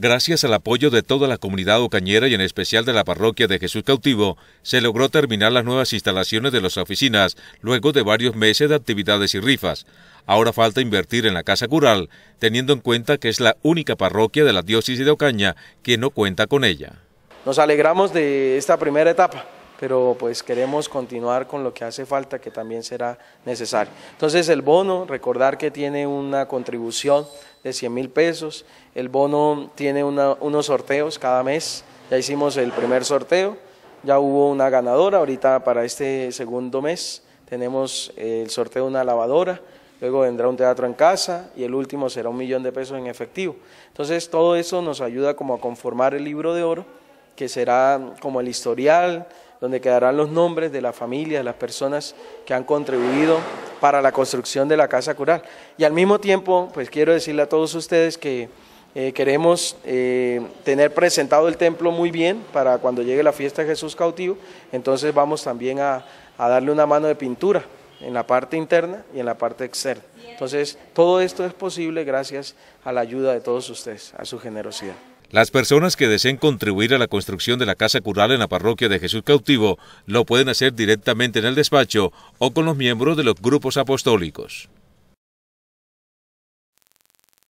Gracias al apoyo de toda la comunidad ocañera y en especial de la parroquia de Jesús Cautivo, se logró terminar las nuevas instalaciones de las oficinas luego de varios meses de actividades y rifas. Ahora falta invertir en la casa cural, teniendo en cuenta que es la única parroquia de la diócesis de Ocaña que no cuenta con ella. Nos alegramos de esta primera etapa, pero pues queremos continuar con lo que hace falta, que también será necesario. Entonces el bono, recordar que tiene una contribución de cien mil pesos. El bono tiene unos sorteos cada mes. Ya hicimos el primer sorteo, ya hubo una ganadora. Ahorita para este segundo mes tenemos eh, el sorteo de una lavadora. Luego vendrá un teatro en casa y el último será un millón de pesos en efectivo. Entonces todo eso nos ayuda como a conformar el libro de oro que será como el historial, donde quedarán los nombres de las familias, de las personas que han contribuido para la construcción de la Casa Cural. Y al mismo tiempo, pues quiero decirle a todos ustedes que eh, queremos eh, tener presentado el templo muy bien para cuando llegue la fiesta de Jesús cautivo, entonces vamos también a, a darle una mano de pintura en la parte interna y en la parte externa. Entonces, todo esto es posible gracias a la ayuda de todos ustedes, a su generosidad. Las personas que deseen contribuir a la construcción de la casa cural en la parroquia de Jesús Cautivo lo pueden hacer directamente en el despacho o con los miembros de los grupos apostólicos.